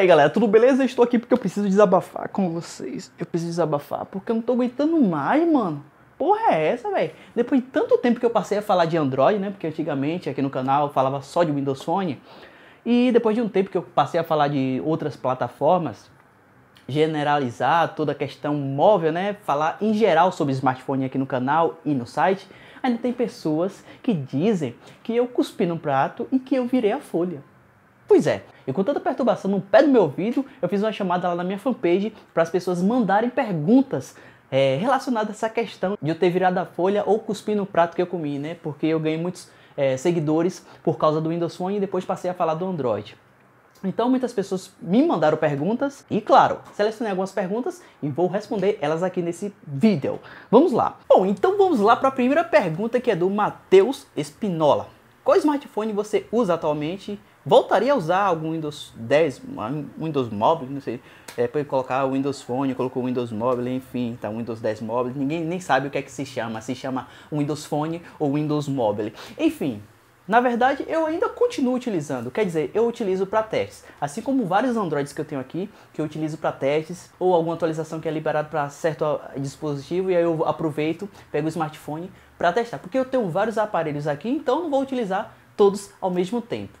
aí, galera, tudo beleza? Estou aqui porque eu preciso desabafar com vocês. Eu preciso desabafar porque eu não tô aguentando mais, mano. Porra é essa, velho? Depois de tanto tempo que eu passei a falar de Android, né? Porque antigamente aqui no canal eu falava só de Windows Phone. E depois de um tempo que eu passei a falar de outras plataformas, generalizar toda a questão móvel, né? Falar em geral sobre smartphone aqui no canal e no site. Ainda tem pessoas que dizem que eu cuspi no prato e que eu virei a folha. Pois é, e com tanta perturbação no pé do meu ouvido, eu fiz uma chamada lá na minha fanpage para as pessoas mandarem perguntas é, relacionadas a essa questão de eu ter virado a folha ou cuspir no prato que eu comi, né? Porque eu ganhei muitos é, seguidores por causa do Windows Phone e depois passei a falar do Android. Então muitas pessoas me mandaram perguntas e claro, selecionei algumas perguntas e vou responder elas aqui nesse vídeo. Vamos lá. Bom, então vamos lá para a primeira pergunta que é do Matheus Espinola. Qual smartphone você usa atualmente voltaria a usar algum Windows 10, Windows Mobile, não sei, é, Depois para colocar o Windows Phone, colocou o Windows Mobile, enfim, tá, Windows 10 Mobile, ninguém nem sabe o que é que se chama, se chama Windows Phone ou Windows Mobile, enfim. Na verdade, eu ainda continuo utilizando, quer dizer, eu utilizo para testes. Assim como vários Androids que eu tenho aqui, que eu utilizo para testes, ou alguma atualização que é liberada para certo dispositivo, e aí eu aproveito, pego o smartphone para testar. Porque eu tenho vários aparelhos aqui, então não vou utilizar todos ao mesmo tempo.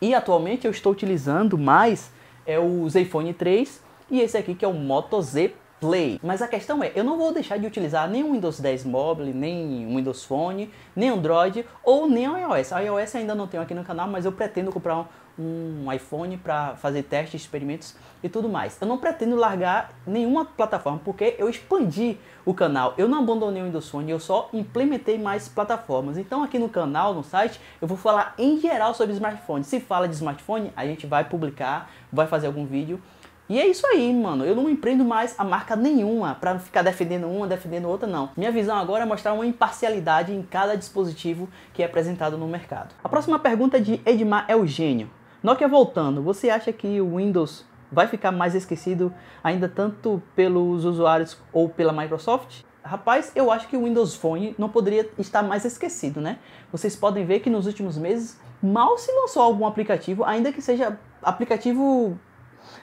E atualmente eu estou utilizando mais é o Zenfone 3 e esse aqui que é o Moto Z Play. Mas a questão é, eu não vou deixar de utilizar nem o Windows 10 Mobile, nem o Windows Phone, nem Android ou nem o iOS. A iOS ainda não tenho aqui no canal, mas eu pretendo comprar um iPhone para fazer testes, experimentos e tudo mais. Eu não pretendo largar nenhuma plataforma porque eu expandi o canal. Eu não abandonei o Windows Phone, eu só implementei mais plataformas. Então aqui no canal, no site, eu vou falar em geral sobre smartphone. Se fala de smartphone, a gente vai publicar, vai fazer algum vídeo. E é isso aí, mano. Eu não empreendo mais a marca nenhuma para não ficar defendendo uma, defendendo outra, não. Minha visão agora é mostrar uma imparcialidade em cada dispositivo que é apresentado no mercado. A próxima pergunta é de Edmar Eugênio. É Nokia voltando, você acha que o Windows vai ficar mais esquecido ainda tanto pelos usuários ou pela Microsoft? Rapaz, eu acho que o Windows Phone não poderia estar mais esquecido, né? Vocês podem ver que nos últimos meses mal se lançou algum aplicativo, ainda que seja aplicativo.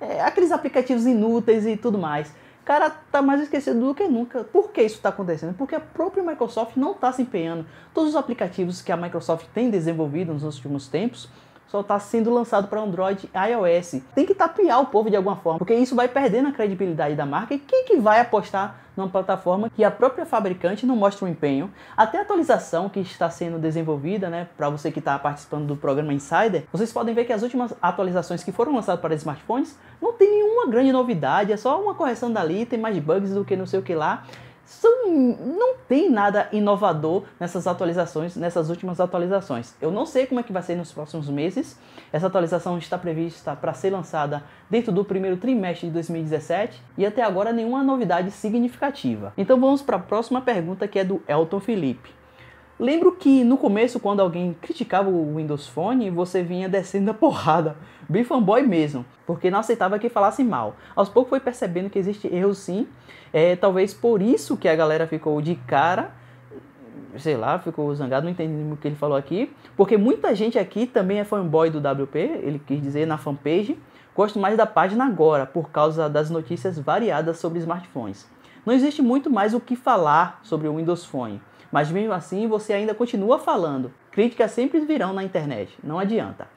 É, aqueles aplicativos inúteis e tudo mais. Cara, tá mais esquecido do que nunca. Por que isso está acontecendo? Porque a própria Microsoft não está se empenhando. Todos os aplicativos que a Microsoft tem desenvolvido nos últimos tempos só está sendo lançado para Android e iOS. Tem que tapear o povo de alguma forma, porque isso vai perdendo a credibilidade da marca. E quem que vai apostar numa plataforma que a própria fabricante não mostra o um empenho? Até a atualização que está sendo desenvolvida, né, para você que está participando do programa Insider, vocês podem ver que as últimas atualizações que foram lançadas para smartphones não tem nenhuma grande novidade, é só uma correção dali, tem mais bugs do que não sei o que lá são, não tem nada inovador nessas atualizações, nessas últimas atualizações. Eu não sei como é que vai ser nos próximos meses. Essa atualização está prevista para ser lançada dentro do primeiro trimestre de 2017 e até agora nenhuma novidade significativa. Então vamos para a próxima pergunta que é do Elton Felipe. Lembro que no começo, quando alguém criticava o Windows Phone, você vinha descendo a porrada, bem fanboy mesmo, porque não aceitava que falasse mal. Aos poucos foi percebendo que existe erro sim, é, talvez por isso que a galera ficou de cara, sei lá, ficou zangado, não entendi o que ele falou aqui, porque muita gente aqui também é fanboy do WP, ele quis dizer na fanpage, gosto mais da página agora, por causa das notícias variadas sobre smartphones. Não existe muito mais o que falar sobre o Windows Phone mas mesmo assim, você ainda continua falando. Críticas sempre virão na internet, não adianta.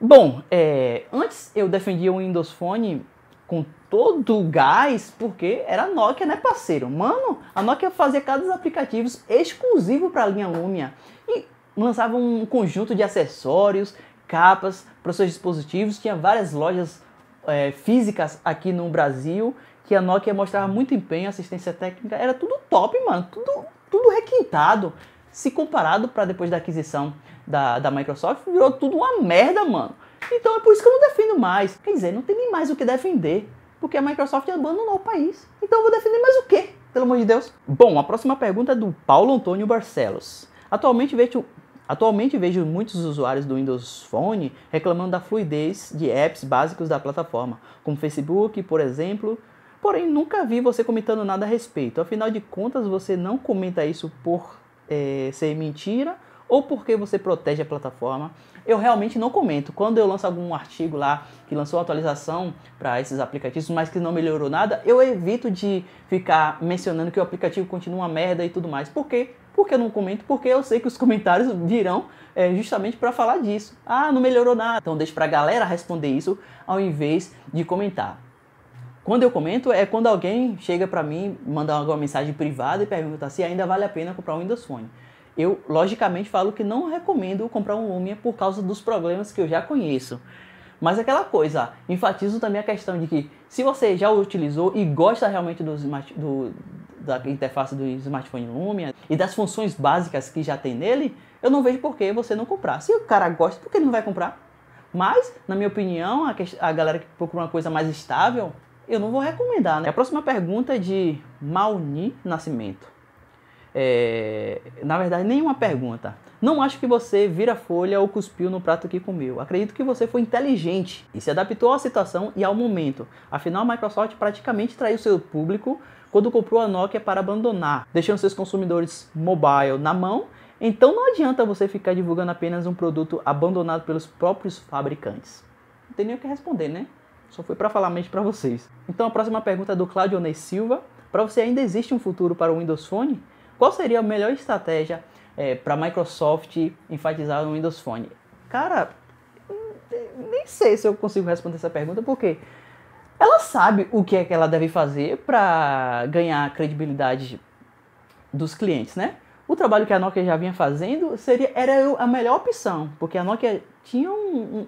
Bom, é, antes eu defendia o Windows Phone com todo o gás, porque era Nokia, né, parceiro? Mano, a Nokia fazia cada aplicativos exclusivo para a linha Lumia e lançava um conjunto de acessórios, capas para seus dispositivos. Tinha várias lojas é, físicas aqui no Brasil que a Nokia mostrava muito empenho, assistência técnica, era tudo top, mano, tudo tudo requintado. Se comparado para depois da aquisição da, da Microsoft, virou tudo uma merda, mano. Então é por isso que eu não defendo mais. Quer dizer, não tem nem mais o que defender, porque a Microsoft abandonou o país. Então eu vou defender mais o quê? Pelo amor de Deus. Bom, a próxima pergunta é do Paulo Antônio Barcelos. Atualmente vejo, atualmente vejo muitos usuários do Windows Phone reclamando da fluidez de apps básicos da plataforma, como Facebook, por exemplo, Porém, nunca vi você comentando nada a respeito. Afinal de contas, você não comenta isso por é, ser mentira ou porque você protege a plataforma. Eu realmente não comento. Quando eu lanço algum artigo lá que lançou atualização para esses aplicativos, mas que não melhorou nada, eu evito de ficar mencionando que o aplicativo continua uma merda e tudo mais. Por quê? Porque eu não comento, porque eu sei que os comentários virão é, justamente para falar disso. Ah, não melhorou nada. Então deixa para a galera responder isso ao invés de comentar. Quando eu comento é quando alguém chega para mim, manda alguma mensagem privada e pergunta se ainda vale a pena comprar um Windows Phone. Eu, logicamente, falo que não recomendo comprar um Lumia por causa dos problemas que eu já conheço. Mas aquela coisa, enfatizo também a questão de que se você já utilizou e gosta realmente do, do, da interface do smartphone Lumia e das funções básicas que já tem nele, eu não vejo por que você não comprar. Se o cara gosta, por que ele não vai comprar? Mas, na minha opinião, a, a galera que procura uma coisa mais estável, eu não vou recomendar, né? A próxima pergunta é de Mauni Nascimento. É, na verdade, nenhuma pergunta. Não acho que você vira folha ou cuspiu no prato que comeu. Acredito que você foi inteligente e se adaptou à situação e ao momento. Afinal, a Microsoft praticamente traiu seu público quando comprou a Nokia para abandonar, deixando seus consumidores mobile na mão. Então não adianta você ficar divulgando apenas um produto abandonado pelos próprios fabricantes. Não tem nem o que responder, né? Só foi para falar mente para vocês. Então a próxima pergunta é do Claudionei Silva. Para você ainda existe um futuro para o Windows Phone? Qual seria a melhor estratégia é, para a Microsoft enfatizar no Windows Phone? Cara, nem sei se eu consigo responder essa pergunta porque ela sabe o que é que ela deve fazer para ganhar credibilidade dos clientes, né? O trabalho que a Nokia já vinha fazendo seria era a melhor opção, porque a Nokia tinha um,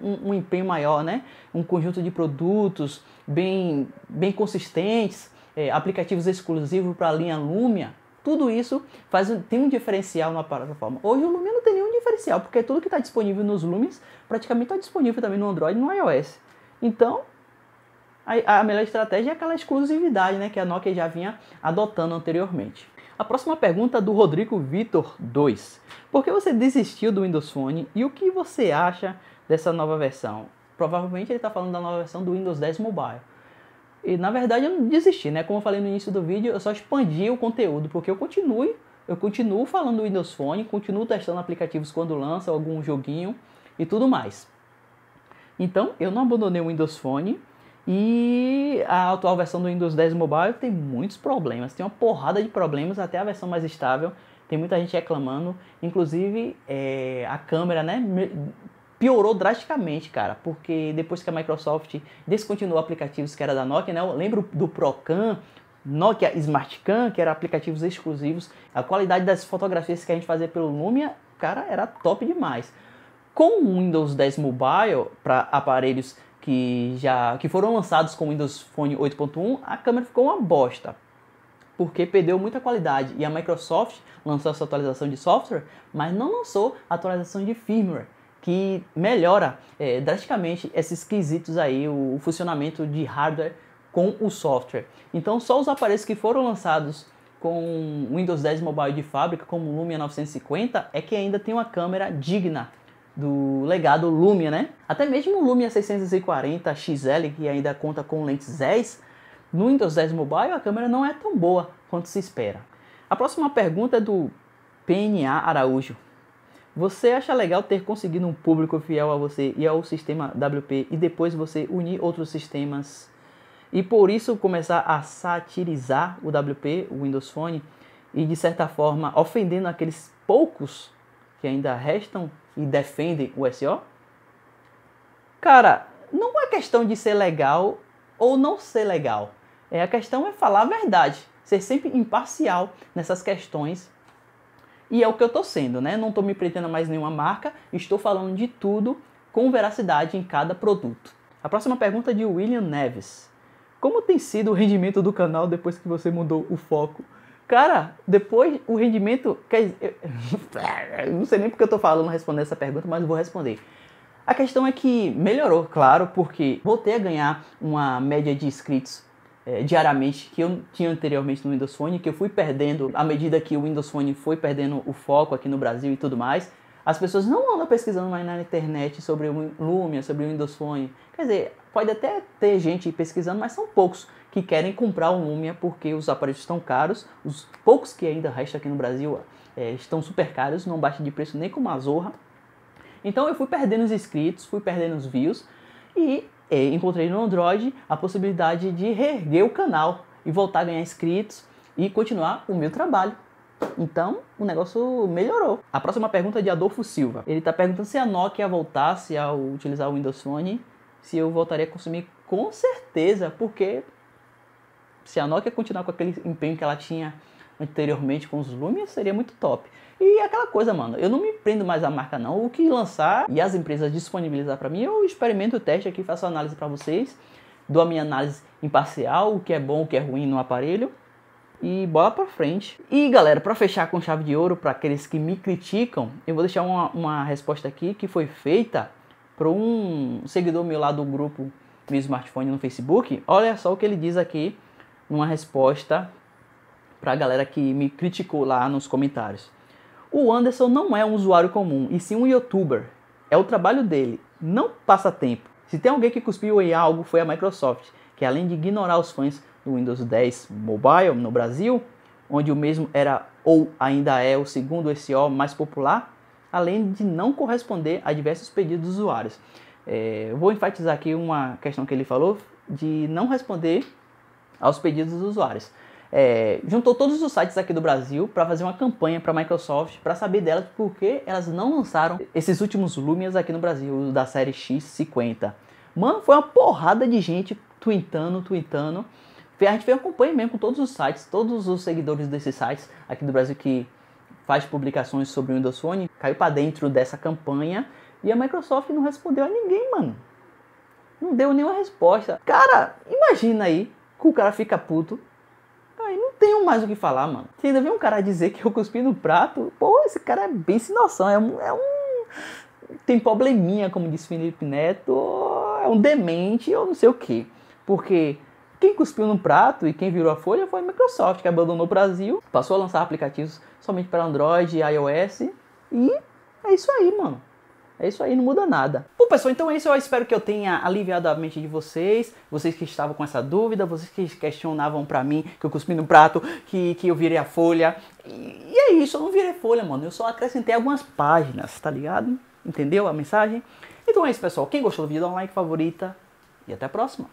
um, um empenho maior, né? um conjunto de produtos bem, bem consistentes, é, aplicativos exclusivos para a linha Lumia. Tudo isso faz, tem um diferencial na plataforma. Hoje o Lumia não tem nenhum diferencial, porque tudo que está disponível nos Lumias praticamente está disponível também no Android e no iOS. Então, a, melhor estratégia é aquela exclusividade né, que a Nokia já vinha adotando anteriormente. A próxima pergunta é do Rodrigo Vitor 2. Por que você desistiu do Windows Phone e o que você acha dessa nova versão? Provavelmente ele está falando da nova versão do Windows 10 Mobile. E na verdade eu não desisti, né? Como eu falei no início do vídeo, eu só expandi o conteúdo, porque eu continuo, eu continuo falando do Windows Phone, continuo testando aplicativos quando lança algum joguinho e tudo mais. Então, eu não abandonei o Windows Phone, e a atual versão do Windows 10 Mobile tem muitos problemas, tem uma porrada de problemas, até a versão mais estável. Tem muita gente reclamando, inclusive é, a câmera, né? piorou drasticamente, cara, porque depois que a Microsoft descontinuou aplicativos que era da Nokia, né? Eu lembro do Procam, Nokia Smartcam, que eram aplicativos exclusivos. A qualidade das fotografias que a gente fazia pelo Lumia, cara, era top demais. Com o Windows 10 Mobile para aparelhos que já que foram lançados com o Windows Phone 8.1, a câmera ficou uma bosta, porque perdeu muita qualidade e a Microsoft lançou essa atualização de software, mas não lançou a atualização de firmware que melhora é, drasticamente esses quesitos aí, o, o funcionamento de hardware com o software. Então, só os aparelhos que foram lançados com Windows 10 Mobile de fábrica, como o Lumia 950, é que ainda tem uma câmera digna do legado Lumia, né? Até mesmo o Lumia 640 XL, que ainda conta com lentes 10, no Windows 10 Mobile a câmera não é tão boa quanto se espera. A próxima pergunta é do PNA Araújo. Você acha legal ter conseguido um público fiel a você e ao sistema WP e depois você unir outros sistemas e por isso começar a satirizar o WP, o Windows Phone, e de certa forma ofendendo aqueles poucos que ainda restam e defendem o SEO? Cara, não é questão de ser legal ou não ser legal. É, a questão é falar a verdade, ser sempre imparcial nessas questões. E é o que eu estou sendo, né? Não estou me pretendendo mais nenhuma marca, estou falando de tudo com veracidade em cada produto. A próxima pergunta é de William Neves. Como tem sido o rendimento do canal depois que você mudou o foco Cara, depois o rendimento. Quer dizer, eu não sei nem porque eu tô falando respondendo essa pergunta, mas vou responder. A questão é que melhorou, claro, porque voltei a ganhar uma média de inscritos é, diariamente que eu tinha anteriormente no Windows Phone, que eu fui perdendo à medida que o Windows Phone foi perdendo o foco aqui no Brasil e tudo mais. As pessoas não andam pesquisando mais na internet sobre o Lumia, sobre o Windows Phone. Quer dizer, pode até ter gente pesquisando, mas são poucos que querem comprar o Lumia porque os aparelhos estão caros, os poucos que ainda restam aqui no Brasil é, estão super caros, não baixa de preço nem com uma zorra. Então eu fui perdendo os inscritos, fui perdendo os views e é, encontrei no Android a possibilidade de reerguer o canal e voltar a ganhar inscritos e continuar o meu trabalho. Então, o negócio melhorou. A próxima pergunta é de Adolfo Silva. Ele está perguntando se a Nokia voltasse a utilizar o Windows Phone, se eu voltaria a consumir. Com certeza, porque se a Nokia continuar com aquele empenho que ela tinha anteriormente com os Lumia, seria muito top. E aquela coisa, mano, eu não me prendo mais à marca não. O que lançar e as empresas disponibilizar para mim, eu experimento o teste aqui, faço a análise para vocês, dou a minha análise imparcial, o que é bom, o que é ruim no aparelho e bola para frente. E galera, para fechar com chave de ouro para aqueles que me criticam, eu vou deixar uma, uma resposta aqui que foi feita por um seguidor meu lá do grupo Meu Smartphone no Facebook. Olha só o que ele diz aqui numa resposta para a galera que me criticou lá nos comentários. O Anderson não é um usuário comum, e sim um youtuber. É o trabalho dele, não passa tempo. Se tem alguém que cuspiu em algo, foi a Microsoft, que além de ignorar os fãs do Windows 10 Mobile no Brasil, onde o mesmo era ou ainda é o segundo SEO mais popular, além de não corresponder a diversos pedidos dos usuários. É, vou enfatizar aqui uma questão que ele falou de não responder aos pedidos dos usuários. É, juntou todos os sites aqui do Brasil para fazer uma campanha para a Microsoft para saber delas que elas não lançaram esses últimos Lumias aqui no Brasil, da série X50. Mano, foi uma porrada de gente tweetando, tweetando. A gente fez uma campanha mesmo com todos os sites, todos os seguidores desses sites aqui do Brasil que faz publicações sobre o Windows Phone, caiu para dentro dessa campanha e a Microsoft não respondeu a ninguém, mano. Não deu nenhuma resposta. Cara, imagina aí que o cara fica puto. Aí não tenho mais o que falar, mano. Se ainda vem um cara dizer que eu cuspi no prato, pô, esse cara é bem sem noção, é um, é um. tem probleminha, como disse Felipe Neto, é um demente ou não sei o que. Porque quem cuspiu no prato e quem virou a folha foi a Microsoft, que abandonou o Brasil, passou a lançar aplicativos somente para Android e iOS. E é isso aí, mano. É isso aí, não muda nada pessoal, então é isso. Eu espero que eu tenha aliviado a mente de vocês, vocês que estavam com essa dúvida, vocês que questionavam pra mim que eu cuspi no prato, que, que eu virei a folha. E, e é isso, eu não virei folha, mano. Eu só acrescentei algumas páginas, tá ligado? Entendeu a mensagem? Então é isso, pessoal. Quem gostou do vídeo, dá um like, favorita e até a próxima.